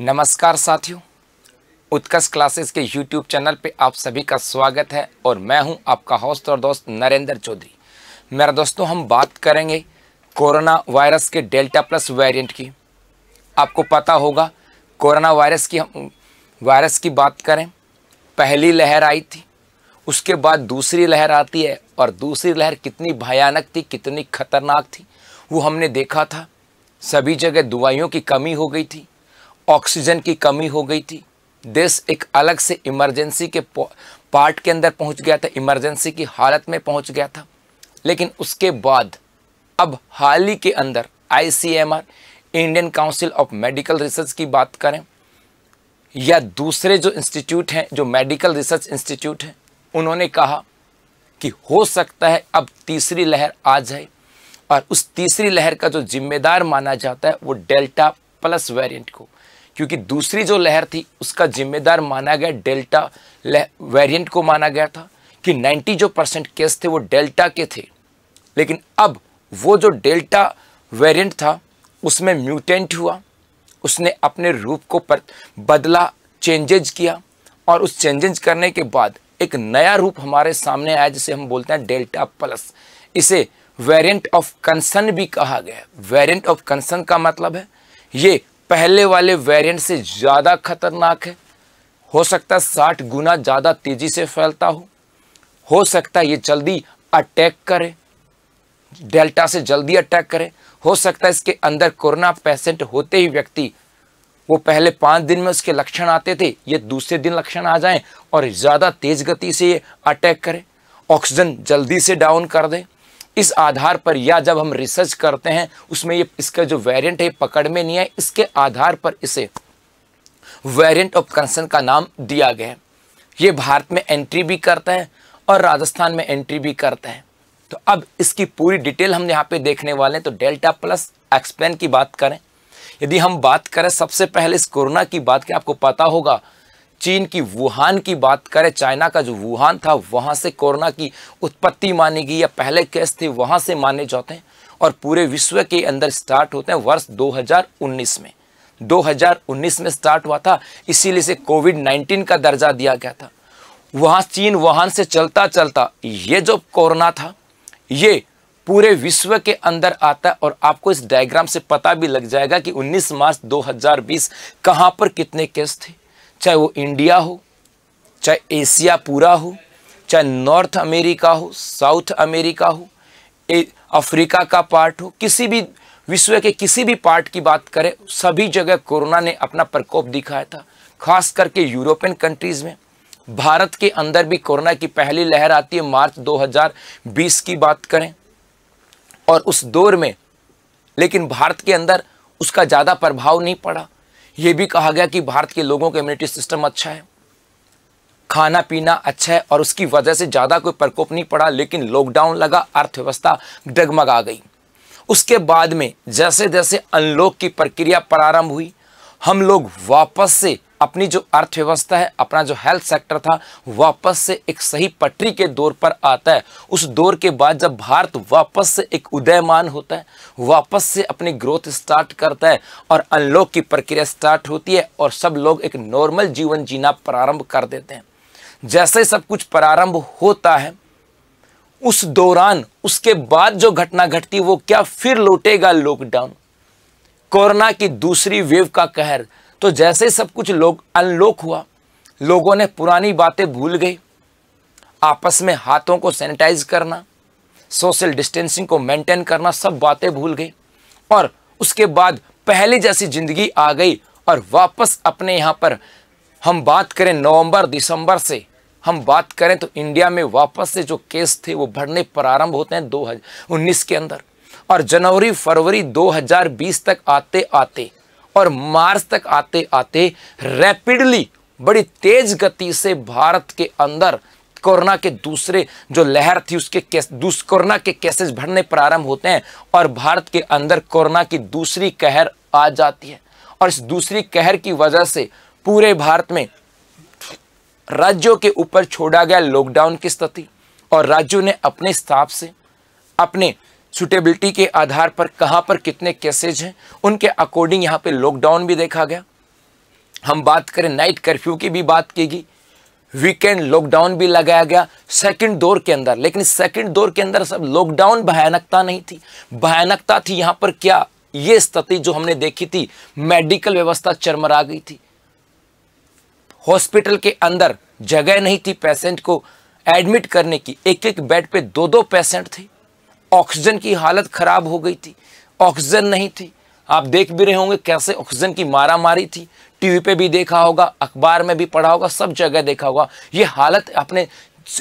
नमस्कार साथियों उत्कर्ष क्लासेस के यूट्यूब चैनल पे आप सभी का स्वागत है और मैं हूं आपका होस्ट और दोस्त नरेंद्र चौधरी मेरा दोस्तों हम बात करेंगे कोरोना वायरस के डेल्टा प्लस वेरिएंट की आपको पता होगा कोरोना वायरस की हम वायरस की बात करें पहली लहर आई थी उसके बाद दूसरी लहर आती है और दूसरी लहर कितनी भयानक थी कितनी खतरनाक थी वो हमने देखा था सभी जगह दवाइयों की कमी हो गई थी ऑक्सीजन की कमी हो गई थी देश एक अलग से इमरजेंसी के पार्ट के अंदर पहुंच गया था इमरजेंसी की हालत में पहुंच गया था लेकिन उसके बाद अब हाल ही के अंदर ICMR Indian council of medical research की बात करें या दूसरे जो इंस्टीट्यूट हैं जो मेडिकल रिसर्च इंस्टीट्यूट हैं उन्होंने कहा कि हो सकता है अब तीसरी लहर आ जाए और उस तीसरी लहर का जो जिम्मेदार माना जाता है वो डेल्टा प्लस वेरिएंट को क्योंकि दूसरी जो लहर थी उसका जिम्मेदार माना गया डेल्टा वेरिएंट को माना गया था कि 90 जो परसेंट केस थे वो डेल्टा के थे लेकिन अब वो जो डेल्टा वेरिएंट था उसमें म्यूटेंट हुआ उसने अपने रूप को पर बदला चेंजेज किया और उस चेंजेज करने के बाद एक नया रूप हमारे सामने आया जिसे हम बोलते हैं डेल्टा प्लस इसे वेरिएंट ऑफ कंसर्न भी कहा गया है वेरिएंट ऑफ कंसर्न का मतलब है ये पहले वाले वेरिएंट से ज़्यादा खतरनाक है हो सकता है साठ गुना ज़्यादा तेज़ी से फैलता हो हो सकता है ये जल्दी अटैक करे डेल्टा से जल्दी अटैक करे हो सकता है इसके अंदर कोरोना पेशेंट होते ही व्यक्ति वो पहले पाँच दिन में उसके लक्षण आते थे ये दूसरे दिन लक्षण आ जाएं और ज़्यादा तेज़ गति से ये अटैक करे ऑक्सीजन जल्दी से डाउन कर दें इस आधार पर या जब हम रिसर्च करते हैं उसमें ये इसका जो वेरिएंट है पकड़ में नहीं है इसके आधार पर इसे वेरिएंट ऑफ कंसर्न का नाम दिया गया है ये भारत में एंट्री भी करता है और राजस्थान में एंट्री भी करता है तो अब इसकी पूरी डिटेल हम यहाँ पे देखने वाले हैं तो डेल्टा प्लस एक्सप्लेन की बात करें यदि हम बात करें सबसे पहले इस कोरोना की बात करें आपको पता होगा चीन की वुहान की बात करें चाइना का जो वुहान था वहाँ से कोरोना की उत्पत्ति मानी गई या पहले केस थे वहाँ से माने जाते हैं और पूरे विश्व के अंदर स्टार्ट होते हैं वर्ष 2019 में 2019 में स्टार्ट हुआ था इसीलिए इसे कोविड 19 का दर्जा दिया गया था वहाँ चीन वुहान से चलता चलता ये जो कोरोना था ये पूरे विश्व के अंदर आता है और आपको इस डायग्राम से पता भी लग जाएगा कि 19 मार्च 2020 कहां पर कितने केस थे चाहे वो इंडिया हो चाहे एशिया पूरा हो चाहे नॉर्थ अमेरिका हो साउथ अमेरिका हो अफ्रीका का पार्ट हो किसी भी विश्व के किसी भी पार्ट की बात करें सभी जगह कोरोना ने अपना प्रकोप दिखाया था खास करके यूरोपियन कंट्रीज़ में भारत के अंदर भी कोरोना की पहली लहर आती है मार्च 2020 की बात करें और उस दौर में लेकिन भारत के अंदर उसका ज़्यादा प्रभाव नहीं पड़ा ये भी कहा गया कि भारत के लोगों का इम्यूनिटी सिस्टम अच्छा है खाना पीना अच्छा है और उसकी वजह से ज़्यादा कोई प्रकोप नहीं पड़ा लेकिन लॉकडाउन लगा अर्थव्यवस्था डगमगा गई उसके बाद में जैसे जैसे अनलॉक की प्रक्रिया प्रारंभ हुई हम लोग वापस से अपनी जो अर्थव्यवस्था है अपना जो हेल्थ सेक्टर था वापस से एक सही पटरी के दौर पर आता है उस दौर के बाद जब भारत वापस से एक उदयमान होता है वापस से अपनी ग्रोथ स्टार्ट करता है और अनलॉक की प्रक्रिया स्टार्ट होती है और सब लोग एक नॉर्मल जीवन जीना प्रारंभ कर देते हैं जैसे सब कुछ प्रारंभ होता है उस दौरान उसके बाद जो घटना घटती वो क्या फिर लौटेगा लॉकडाउन कोरोना की दूसरी वेव का कहर तो जैसे ही सब कुछ लोग अनलॉक हुआ लोगों ने पुरानी बातें भूल गई आपस में हाथों को सैनिटाइज करना सोशल डिस्टेंसिंग को मेंटेन करना सब बातें भूल गई और उसके बाद पहले जैसी ज़िंदगी आ गई और वापस अपने यहाँ पर हम बात करें नवंबर दिसंबर से हम बात करें तो इंडिया में वापस से जो केस थे वो बढ़ने प्रारंभ होते हैं दो के अंदर और जनवरी फरवरी 2020 तक आते आते और मार्च तक आते आते रैपिडली बड़ी तेज गति से भारत के अंदर कोरोना के दूसरे जो लहर थी उसके केस कोरोना के केसेस बढ़ने प्रारंभ होते हैं और भारत के अंदर कोरोना की दूसरी कहर आ जाती है और इस दूसरी कहर की वजह से पूरे भारत में राज्यों के ऊपर छोड़ा गया लॉकडाउन की स्थिति और राज्यों ने अपने हिसाब से अपने सुटेबिलिटी के आधार पर कहाँ पर कितने केसेज हैं उनके अकॉर्डिंग यहाँ पे लॉकडाउन भी देखा गया हम बात करें नाइट कर्फ्यू की भी बात की गई वीकेंड लॉकडाउन भी लगाया गया सेकंड दौर के अंदर लेकिन सेकंड दौर के अंदर सब लॉकडाउन भयानकता नहीं थी भयानकता थी यहाँ पर क्या ये स्थिति जो हमने देखी थी मेडिकल व्यवस्था चरमरा गई थी हॉस्पिटल के अंदर जगह नहीं थी पेशेंट को एडमिट करने की एक एक बेड पे दो दो पेशेंट थे ऑक्सीजन की हालत ख़राब हो गई थी ऑक्सीजन नहीं थी आप देख भी रहे होंगे कैसे ऑक्सीजन की मारा मारी थी टीवी पे भी देखा होगा अखबार में भी पढ़ा होगा सब जगह देखा होगा ये हालत अपने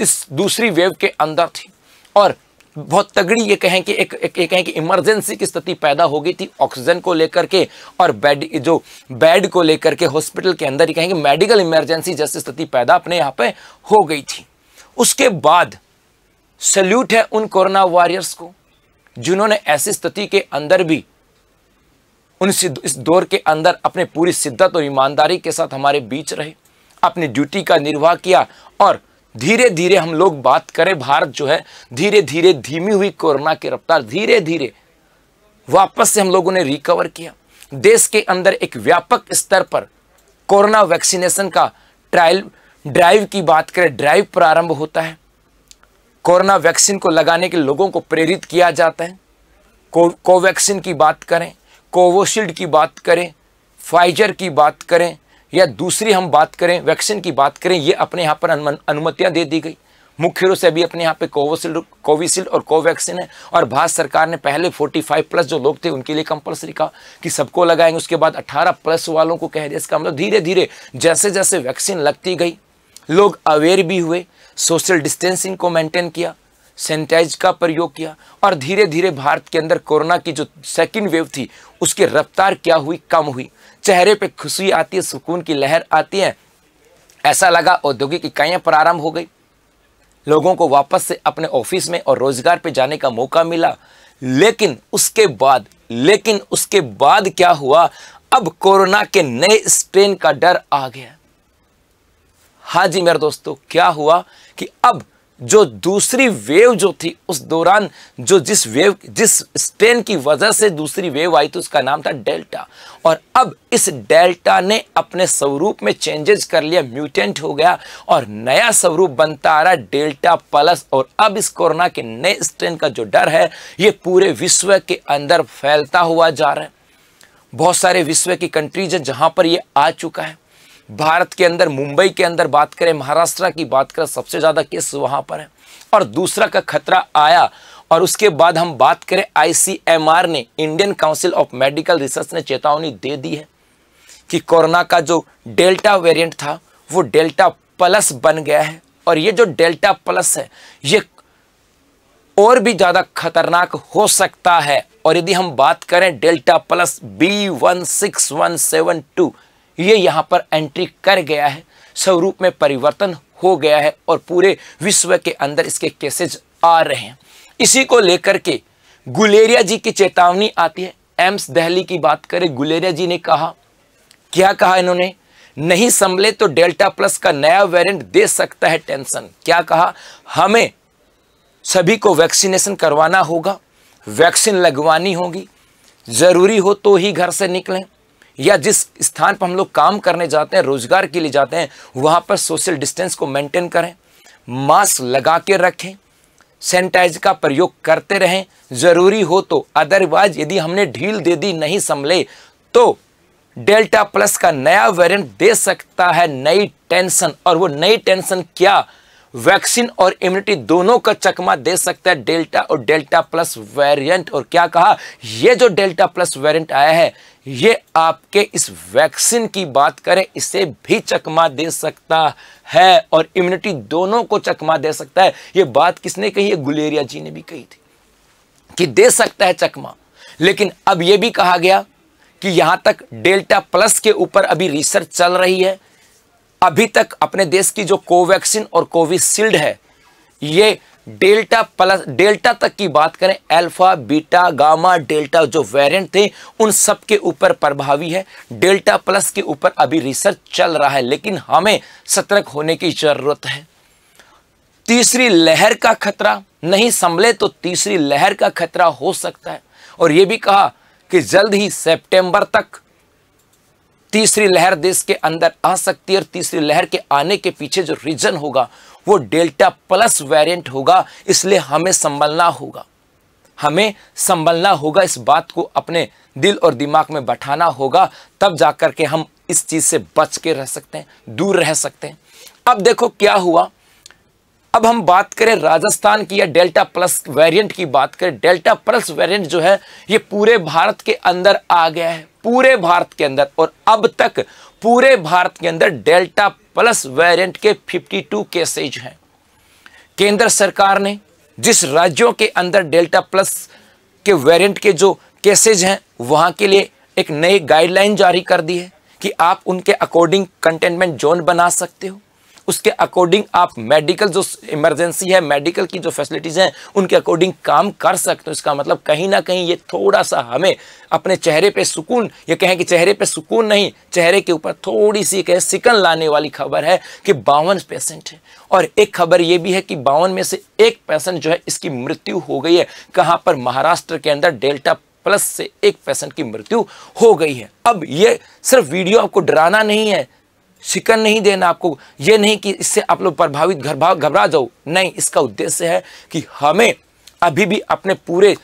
इस दूसरी वेव के अंदर थी और बहुत तगड़ी ये कहें कि एक, एक ये कहें कि इमरजेंसी की स्थिति पैदा हो गई थी ऑक्सीजन को लेकर के और बेड जो बेड को लेकर के हॉस्पिटल के अंदर ये कहेंगे मेडिकल इमरजेंसी जैसी स्थिति पैदा अपने यहाँ पे हो गई थी उसके बाद सल्यूट है उन कोरोना वॉरियर्स को जिन्होंने ऐसी स्थिति के अंदर भी उन इस दौर के अंदर अपने पूरी शिद्दत और ईमानदारी के साथ हमारे बीच रहे अपनी ड्यूटी का निर्वाह किया और धीरे धीरे हम लोग बात करें भारत जो है धीरे धीरे धीमी हुई कोरोना की रफ्तार धीरे धीरे वापस से हम लोगों ने रिकवर किया देश के अंदर एक व्यापक स्तर पर कोरोना वैक्सीनेशन का ट्रायल ड्राइव की बात करें ड्राइव प्रारंभ होता है कोरोना वैक्सीन को लगाने के लोगों को प्रेरित किया जाता है को कोवैक्सीन की बात करें कोवोशील्ड की बात करें फाइजर की बात करें या दूसरी हम बात करें वैक्सीन की बात करें ये अपने यहाँ पर अनुमतियाँ दे दी गई मुख्य रूप से अभी अपने यहाँ पे कोविशील्ड कोविशील्ड और कोवैक्सीन है और भारत सरकार ने पहले 45 प्लस जो लोग थे उनके लिए कंपलसरी कहा कि सबको लगाएंगे उसके बाद 18 प्लस वालों को कह दिया इसका मतलब धीरे धीरे जैसे जैसे वैक्सीन लगती गई लोग अवेयर भी हुए सोशल डिस्टेंसिंग को मेंटेन किया सैनिटाइज का प्रयोग किया और धीरे धीरे भारत के अंदर कोरोना की जो सेकेंड वेव थी उसकी रफ्तार क्या हुई कम हुई चेहरे पर खुशी आती है सुकून की लहर आती है ऐसा लगा औद्योगिक इकाइयाँ प्रारंभ हो गई लोगों को वापस से अपने ऑफिस में और रोजगार पे जाने का मौका मिला लेकिन उसके बाद लेकिन उसके बाद क्या हुआ अब कोरोना के नए स्ट्रेन का डर आ गया हाँ जी मेरे दोस्तों क्या हुआ कि अब जो दूसरी वेव जो थी उस दौरान जो जिस वेव जिस स्ट्रेन की वजह से दूसरी वेव आई थी उसका नाम था डेल्टा और अब इस डेल्टा ने अपने स्वरूप में चेंजेस कर लिया म्यूटेंट हो गया और नया स्वरूप बनता आ रहा डेल्टा प्लस और अब इस कोरोना के नए स्ट्रेन का जो डर है ये पूरे विश्व के अंदर फैलता हुआ जा रहा है बहुत सारे विश्व की कंट्रीज है जहाँ पर ये आ चुका है भारत के अंदर मुंबई के अंदर बात करें महाराष्ट्र की बात करें सबसे ज़्यादा केस वहां पर है और दूसरा का खतरा आया और उसके बाद हम बात करें आईसीएमआर ने Indian council of medical research ने चेतावनी दे दी है कि कोरोना का जो डेल्टा वेरिएंट था वो डेल्टा प्लस बन गया है और ये जो डेल्टा प्लस है ये और भी ज़्यादा खतरनाक हो सकता है और यदि हम बात करें delta plus B one six one seven two ये यहाँ पर एंट्री कर गया है स्वरूप में परिवर्तन हो गया है और पूरे विश्व के अंदर इसके केसेज आ रहे हैं इसी को लेकर के गुलेरिया जी की चेतावनी आती है एम्स दहली की बात करें गुलेरिया जी ने कहा क्या कहा इन्होंने नहीं संभले तो डेल्टा प्लस का नया वेरिएंट दे सकता है टेंशन क्या कहा हमें सभी को वैक्सीनेशन करवाना होगा वैक्सीन लगवानी होगी ज़रूरी हो तो ही घर से निकलें या जिस स्थान पर हम लोग काम करने जाते हैं रोजगार के लिए जाते हैं वहाँ पर सोशल डिस्टेंस को मेंटेन करें मास्क लगा के रखें सैनिटाइज का प्रयोग करते रहें ज़रूरी हो तो अदरवाइज यदि हमने ढील दे दी नहीं संभले तो डेल्टा प्लस का नया वेरिएंट दे सकता है नई टेंशन और वो नई टेंशन क्या वैक्सीन और इम्यूनिटी दोनों का चकमा दे सकता है डेल्टा और डेल्टा प्लस वेरिएंट और क्या कहा ये जो डेल्टा प्लस वेरिएंट आया है ये आपके इस वैक्सीन की बात करें इसे भी चकमा दे सकता है और इम्यूनिटी दोनों को चकमा दे सकता है ये बात किसने कही है गुलेरिया जी ने भी कही थी कि दे सकता है चकमा लेकिन अब यह भी कहा गया कि यहां तक डेल्टा प्लस के ऊपर अभी रिसर्च चल रही है अभी तक अपने देश की जो कोवैक्सीन और कोविशील्ड है ये डेल्टा प्लस डेल्टा तक की बात करें अल्फा बीटा गामा डेल्टा जो वेरिएंट थे उन सब के ऊपर प्रभावी है डेल्टा प्लस के ऊपर अभी रिसर्च चल रहा है लेकिन हमें सतर्क होने की ज़रूरत है तीसरी लहर का खतरा नहीं संभले तो तीसरी लहर का खतरा हो सकता है और ये भी कहा कि जल्द ही सितंबर तक तीसरी लहर देश के अंदर आ सकती है और तीसरी लहर के आने के पीछे जो रीजन होगा वो डेल्टा प्लस वेरिएंट होगा इसलिए हमें संभलना होगा हमें संभलना होगा इस बात को अपने दिल और दिमाग में बैठाना होगा तब जाकर के हम इस चीज़ से बच के रह सकते हैं दूर रह सकते हैं अब देखो क्या हुआ अब हम बात करें राजस्थान की या डेल्टा प्लस वेरिएंट की बात करें डेल्टा प्लस वेरिएंट जो है ये पूरे भारत के अंदर आ गया है पूरे भारत के अंदर और अब तक पूरे भारत के अंदर डेल्टा प्लस वेरिएंट के 52 केसेज हैं केंद्र सरकार ने जिस राज्यों के अंदर डेल्टा प्लस के वेरिएंट के जो केसेज हैं वहाँ के लिए एक नई गाइडलाइन जारी कर दी है कि आप उनके अकॉर्डिंग कंटेनमेंट जोन बना सकते हो उसके अकॉर्डिंग आप मेडिकल जो इमरजेंसी है मेडिकल की जो फैसिलिटीज़ हैं उनके अकॉर्डिंग काम कर सकते हो इसका मतलब कहीं ना कहीं ये थोड़ा सा हमें अपने चेहरे पे सुकून ये कहें कि चेहरे पे सुकून नहीं चेहरे के ऊपर थोड़ी सी कहें सिकन लाने वाली खबर है कि बावन पेशेंट है और एक खबर ये भी है कि बावन में से एक पेशेंट जो है इसकी मृत्यु हो गई है कहाँ पर महाराष्ट्र के अंदर डेल्टा प्लस से एक पेशेंट की मृत्यु हो गई है अब ये सिर्फ वीडियो आपको डराना नहीं है शिकन नहीं देना आपको ये नहीं कि इससे आप लोग प्रभावित घबरा घबरा जाओ नहीं इसका उद्देश्य है कि हमें अभी भी अपने पूरे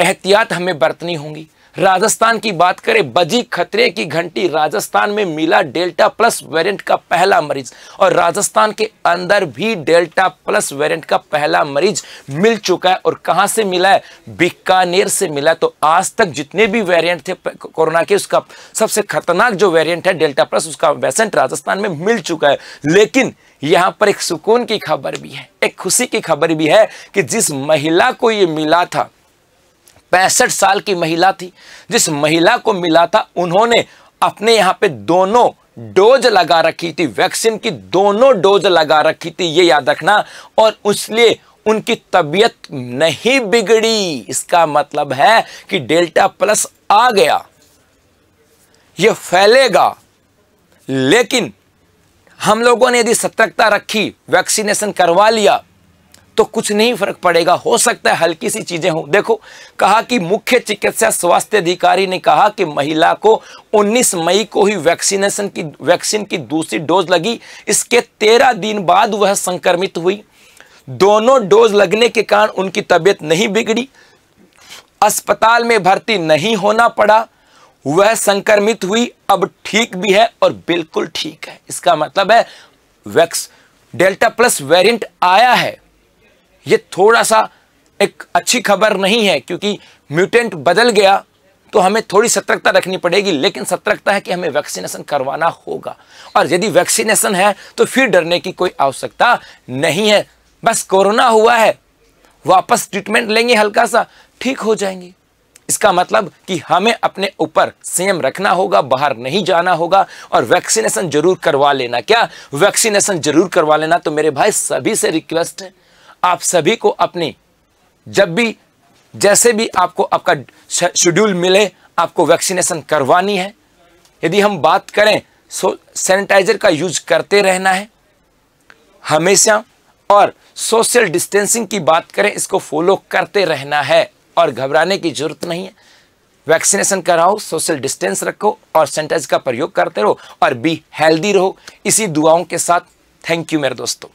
एहतियात हमें बरतनी होंगी राजस्थान की बात करें बजी खतरे की घंटी राजस्थान में मिला डेल्टा प्लस वेरिएंट का पहला मरीज और राजस्थान के अंदर भी डेल्टा प्लस वेरिएंट का पहला मरीज मिल चुका है और कहां से मिला है बीकानेर से मिला तो आज तक जितने भी वेरिएंट थे कोरोना के उसका सबसे खतरनाक जो वेरिएंट है डेल्टा प्लस उसका वैसेंट राजस्थान में मिल चुका है लेकिन यहां पर एक सुकून की खबर भी है एक खुशी की खबर भी है कि जिस महिला को ये मिला था पैंसठ साल की महिला थी जिस महिला को मिला था उन्होंने अपने यहाँ पे दोनों डोज लगा रखी थी वैक्सीन की दोनों डोज लगा रखी थी ये याद रखना और इसलिए उनकी तबीयत नहीं बिगड़ी इसका मतलब है कि डेल्टा प्लस आ गया ये फैलेगा लेकिन हम लोगों ने यदि सतर्कता रखी वैक्सीनेशन करवा लिया तो कुछ नहीं फर्क पड़ेगा हो सकता है हल्की सी चीजें हों देखो कहा कि मुख्य चिकित्सा स्वास्थ्य अधिकारी ने कहा कि महिला को 19 मई को ही वैक्सीनेशन की वैक्सीन की दूसरी डोज लगी इसके 13 दिन बाद वह संक्रमित हुई दोनों डोज लगने के कारण उनकी तबीयत नहीं बिगड़ी अस्पताल में भर्ती नहीं होना पड़ा वह संक्रमित हुई अब ठीक भी है और बिल्कुल ठीक है इसका मतलब है वैक्स डेल्टा प्लस वेरिएंट आया है ये थोड़ा सा एक अच्छी खबर नहीं है क्योंकि म्यूटेंट बदल गया तो हमें थोड़ी सतर्कता रखनी पड़ेगी लेकिन सतर्कता है कि हमें वैक्सीनेशन करवाना होगा और यदि वैक्सीनेशन है तो फिर डरने की कोई आवश्यकता नहीं है बस कोरोना हुआ है वापस ट्रीटमेंट लेंगे हल्का सा ठीक हो जाएंगे इसका मतलब कि हमें अपने ऊपर सेम रखना होगा बाहर नहीं जाना होगा और वैक्सीनेशन जरूर करवा लेना क्या वैक्सीनेशन जरूर करवा लेना तो मेरे भाई सभी से रिक्वेस्ट है आप सभी को अपनी जब भी जैसे भी आपको आपका शेड्यूल मिले आपको वैक्सीनेशन करवानी है यदि हम बात करें सो सैनिटाइजर का यूज करते रहना है हमेशा और सोशल डिस्टेंसिंग की बात करें इसको फॉलो करते रहना है और घबराने की जरूरत नहीं है वैक्सीनेशन कराओ सोशल डिस्टेंस रखो और सैनिटाइज का प्रयोग करते रहो और बी हेल्दी रहो इसी दुआओं के साथ थैंक यू मेरे दोस्तों